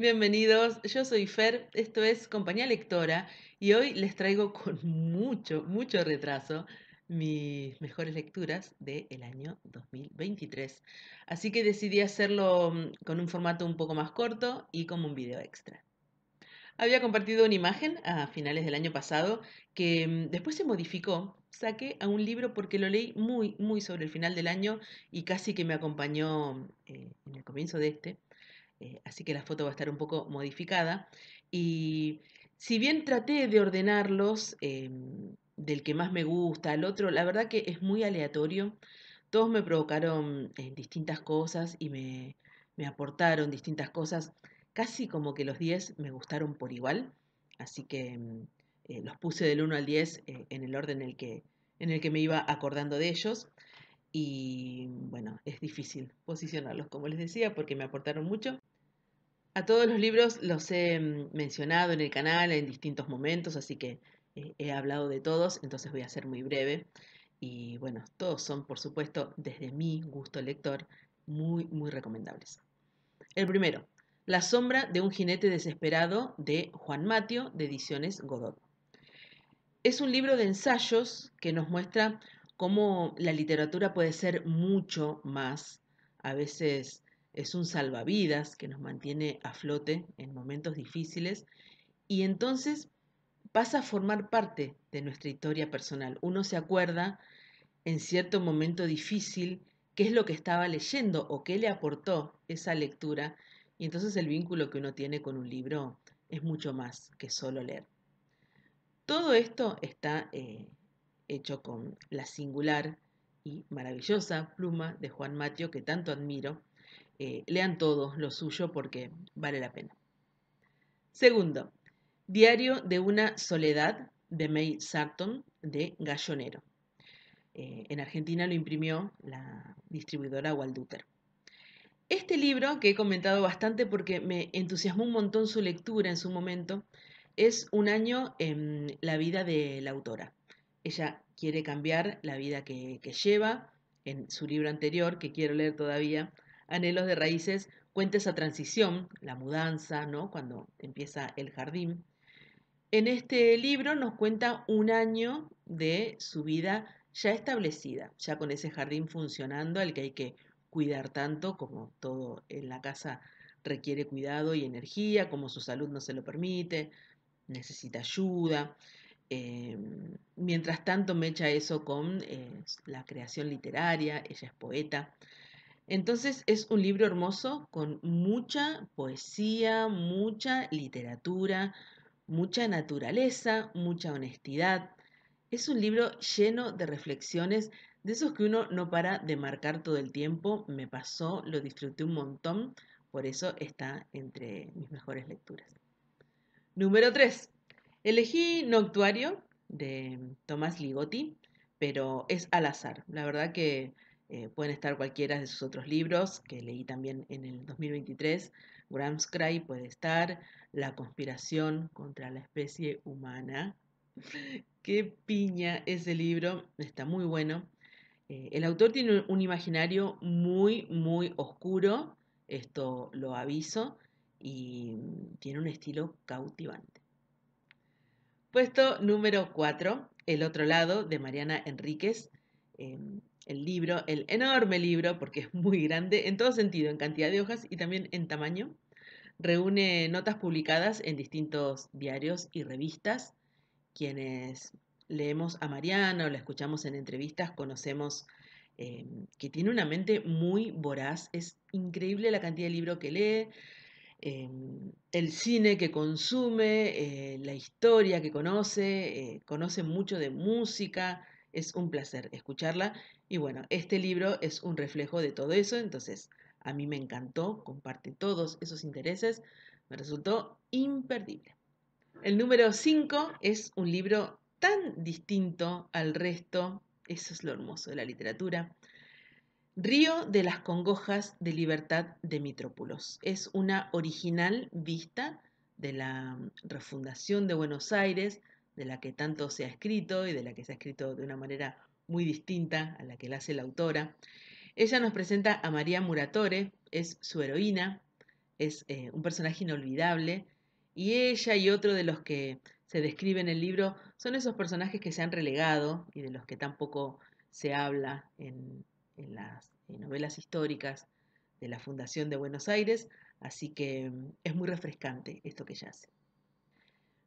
Bienvenidos, yo soy Fer, esto es Compañía Lectora y hoy les traigo con mucho, mucho retraso mis mejores lecturas del año 2023. Así que decidí hacerlo mm, con un formato un poco más corto y como un video extra. Había compartido una imagen a finales del año pasado que mm, después se modificó, saqué a un libro porque lo leí muy, muy sobre el final del año y casi que me acompañó mm, eh, en el comienzo de este. Eh, así que la foto va a estar un poco modificada. Y si bien traté de ordenarlos em, del que más me gusta al otro, la verdad que es muy aleatorio. Todos me provocaron eh, distintas cosas y me, me, aportaron distintas cosas. Casi como que los 10 me gustaron por igual. Así que em, eh, los puse del 1 al 10 en el orden en que, en el que me iba acordando de ellos y bueno, es difícil posicionarlos, como les decía, porque me aportaron mucho. A todos los libros los he mm, mencionado en el canal en distintos momentos, así que eh, he hablado de todos, entonces voy a ser muy breve. Y bueno, todos son, por supuesto, desde mi gusto lector, muy, muy recomendables. El primero, La sombra de un jinete desesperado de Juan Matio, de Ediciones Godot. Es un libro de ensayos que nos muestra cómo la literatura puede ser mucho más, a veces es un salvavidas que nos mantiene a flote en momentos difíciles y entonces pasa a formar parte de nuestra historia personal. Uno se acuerda en cierto momento difícil qué es lo que estaba leyendo o qué le aportó esa lectura y entonces el vínculo que uno tiene con un libro es mucho más que solo leer. Todo esto está eh, hecho con la singular y maravillosa pluma de Juan Matio que tanto admiro eh, lean todos lo suyo porque vale la pena. Segundo, Diario de una soledad de May Sarton de Gallonero. Eh, en Argentina lo imprimió la distribuidora Walduter. Este libro, que he comentado bastante porque me entusiasmó un montón su lectura en su momento, es un año en la vida de la autora. Ella quiere cambiar la vida que lleva en su libro anterior, que quiero leer todavía, anhelos de raíces, cuenta esa transición, la mudanza, ¿no? Cuando empieza el jardín. En este libro nos cuenta un año de su vida ya establecida, ya con ese jardín funcionando al que hay que cuidar tanto como todo en la casa requiere cuidado y energía, como su salud no se lo permite, necesita ayuda. Em, mientras tanto me echa eso con eh, la creación literaria, ella es poeta, entonces es un libro hermoso con mucha poesía, mucha literatura, mucha naturaleza, mucha honestidad. Es un libro lleno de reflexiones, de esos que uno no para de marcar todo el tiempo. Me pasó, lo disfruté un montón, por eso está entre mis mejores lecturas. Número 3. Elegí Noctuario de Tomás Ligotti, pero es al azar. La verdad que eh, pueden estar cualquiera de sus otros libros, que leí también en el 2023. Cry puede estar, La conspiración contra la especie humana. Qué piña ese libro, está muy bueno. Eh, el autor tiene un imaginario muy, muy oscuro, esto lo aviso, y tiene un estilo cautivante. Puesto número 4, El otro lado de Mariana Enríquez. Em, el libro, el enorme libro, porque es muy grande en todo sentido, en cantidad de hojas y también en tamaño. Reúne notas publicadas en distintos diarios y revistas. Quienes leemos a o la escuchamos en entrevistas, conocemos eh, que tiene una mente muy voraz. Es increíble la cantidad de libros que lee, eh, el cine que consume, eh, la historia que conoce, conoce mucho de música, es un placer escucharla y bueno, este libro es un reflejo de todo eso, entonces a mí me encantó, comparte todos esos intereses, me resultó imperdible. El número 5 es un libro tan distinto al resto, eso es lo hermoso de la literatura. Río de las Congojas de Libertad de Mitrópolos. Es una original vista de la mm, refundación de Buenos Aires de la que tanto se ha escrito y de la que se ha escrito de una manera muy distinta a la que la hace la autora. Ella nos presenta a María Muratore, es su heroína, es eh, un personaje inolvidable, y ella y otro de los que se describe en el libro son esos personajes que se han relegado y de los que tampoco se habla en, las novelas históricas de la Fundación de Buenos Aires, así que mm, es muy refrescante esto que ella hace.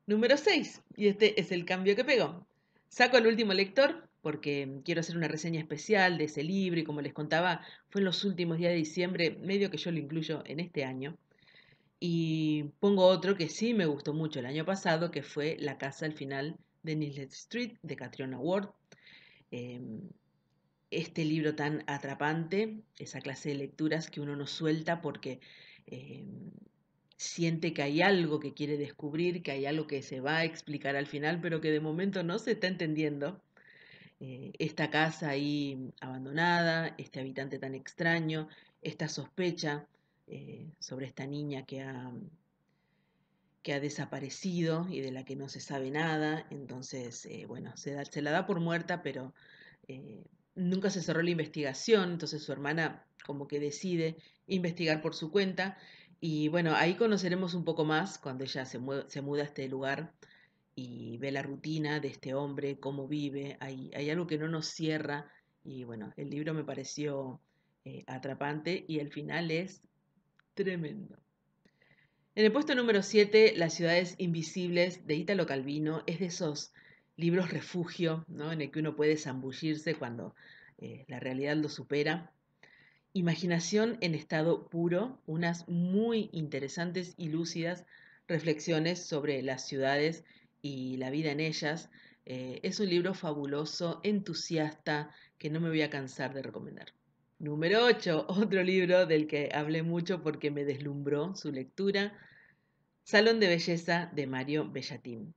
Número 6, y este es el cambio que pego. Saco el último lector porque quiero hacer una reseña especial de ese libro y como les contaba, fue en los últimos días de diciembre, medio que yo lo incluyo en este año. Y pongo otro que sí me gustó mucho el año pasado, que fue La casa al final de Nislet Street, de Catriona Ward. Em, este libro tan atrapante, esa clase de lecturas que uno no suelta porque em, siente que hay algo que quiere descubrir, que hay algo que se va a explicar al final, pero que de momento no se está entendiendo. Eh, esta casa ahí abandonada, este habitante tan extraño, esta sospecha eh, sobre esta niña que ha, que ha desaparecido y de la que no se sabe nada. Entonces, eh, bueno, se, se, la da por muerta, pero nunca se cerró la investigación, entonces su hermana como que decide investigar por su cuenta y bueno, ahí conoceremos un poco más cuando ella se, se muda a este lugar y ve la rutina de este hombre, cómo vive. Hay, hay algo que no nos cierra. Y bueno, el libro me pareció eh, atrapante y el final es tremendo. En el puesto número 7, Las ciudades invisibles de Italo Calvino es de esos libros refugio, ¿no? En el que uno puede zambullirse cuando eh, la realidad lo supera. Imaginación en estado puro, unas muy interesantes y lúcidas reflexiones sobre las ciudades y la vida en ellas. Eh, es un libro fabuloso, entusiasta, que no me voy a cansar de recomendar. Número 8, otro libro del que hablé mucho porque me deslumbró su lectura, Salón de Belleza de Mario Bellatín.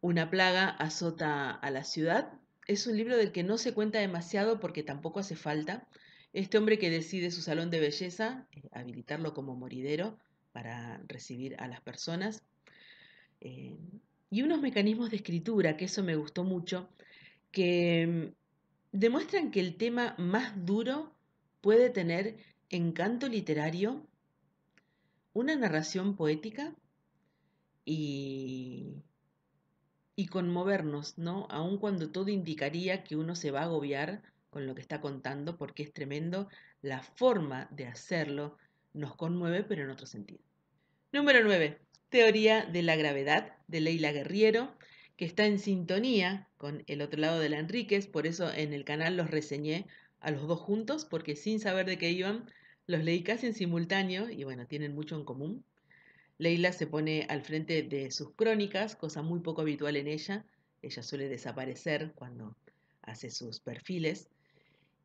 Una plaga azota a la ciudad. Es un libro del que no se cuenta demasiado porque tampoco hace falta, este hombre que decide su salón de belleza, eh, habilitarlo como moridero para recibir a las personas. Eh, y unos mecanismos de escritura, que eso me gustó mucho, que mm, demuestran que el tema más duro puede tener encanto literario, una narración poética y, y conmovernos, ¿no? Aun cuando todo indicaría que uno se va a agobiar con lo que está contando porque es tremendo. La forma de hacerlo nos conmueve, pero en otro sentido. Número 9. Teoría de la gravedad de Leila Guerriero, que está en sintonía con el otro lado de la Enríquez, por eso en el canal los reseñé a los dos juntos, porque sin saber de qué iban, los leí casi en simultáneo y bueno, tienen mucho en común. Leila se pone al frente de sus crónicas, cosa muy poco habitual en ella. Ella suele desaparecer cuando hace sus perfiles.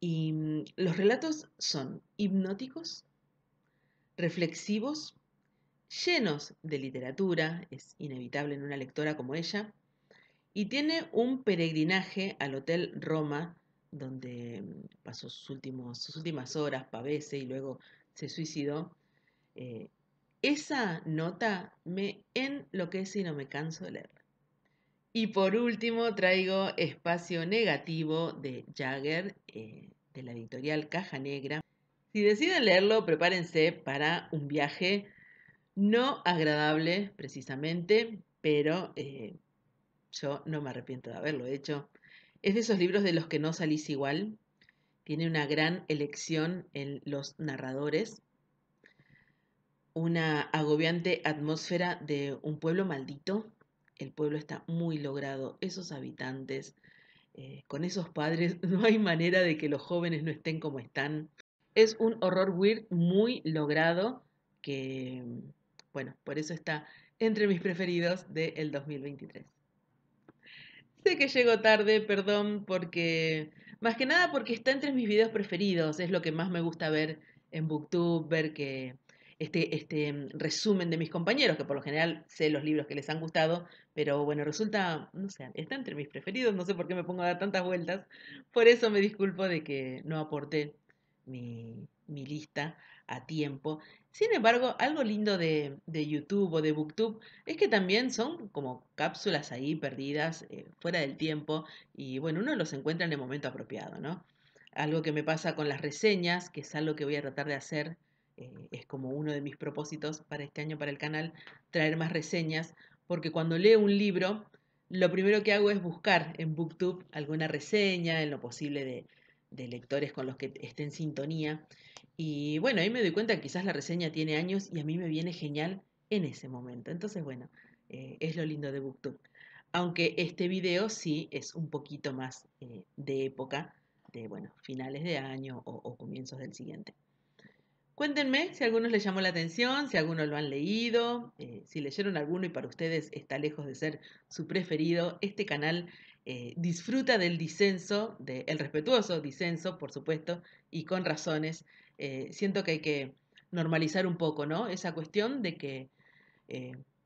Y mm, los relatos son hipnóticos, reflexivos, llenos de literatura, es inevitable en una lectora como ella, y tiene un peregrinaje al Hotel Roma, donde mm, pasó sus, últimas horas, pavese y luego se suicidó. Eh, esa nota me enloquece y no me canso de leer. Y por último traigo Espacio Negativo de Jagger, eh, de la editorial Caja Negra. Si deciden leerlo, prepárense para un viaje no agradable precisamente, pero eh, yo no me arrepiento de haberlo hecho. Es de esos libros de los que no salís igual. Tiene una gran elección en los narradores, una agobiante atmósfera de un pueblo maldito. El pueblo está muy logrado, esos habitantes, eh, con esos padres no hay manera de que los jóvenes no estén como están. Es un horror weird muy logrado que, bueno, por eso está entre mis preferidos del 2023. Sé que llego tarde, perdón, porque más que nada porque está entre mis videos preferidos, es lo que más me gusta ver en Booktube, ver que este, este mm, resumen de mis compañeros, que por lo general sé los libros que les han gustado, pero bueno, resulta, no sé, está entre mis preferidos, no sé por qué me pongo a dar tantas vueltas, por eso me disculpo de que no aporté mi, lista a tiempo. Sin embargo, algo lindo de, de, YouTube o de Booktube es que también son como cápsulas ahí perdidas, eh, fuera del tiempo, y bueno, uno los encuentra en el momento apropiado, ¿no? Algo que me pasa con las reseñas, que es algo que voy a tratar de hacer eh, es como uno de mis propósitos para este año para el canal, traer más reseñas, porque cuando leo un libro, lo primero que hago es buscar en BookTube alguna reseña, en lo posible de, lectores con los que esté en sintonía. Y bueno, ahí me doy cuenta que quizás la reseña tiene años y a mí me viene genial en ese momento. Entonces, bueno, eh, es lo lindo de BookTube. Aunque este video sí es un poquito más eh, de época, de finales de año o comienzos del siguiente. Cuéntenme si a algunos les llamó la atención, si algunos lo han leído, eh, si leyeron alguno y para ustedes está lejos de ser su preferido. Este canal eh, disfruta del disenso, del respetuoso disenso, por supuesto, y con razones. Eh, siento que hay que normalizar un poco, ¿no? Esa cuestión de que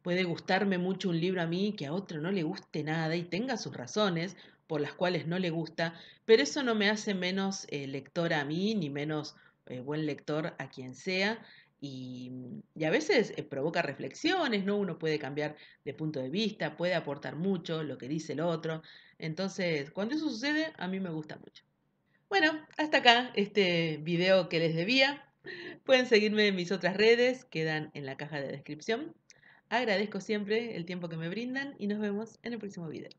puede gustarme mucho un libro a mí que a otro no le guste nada y tenga sus razones por las cuales no le gusta, pero eso no me hace menos lectora a mí ni menos eh, buen lector a quien sea. Y, mm, a veces eh, provoca reflexiones, ¿no? Uno puede cambiar de punto de vista, puede aportar mucho lo que dice el otro. Entonces, cuando eso sucede, a mí me gusta mucho. Bueno, hasta acá este video que les debía. Pueden seguirme en mis otras redes, quedan en la caja de descripción. Agradezco siempre el tiempo que me brindan y nos vemos en el próximo video.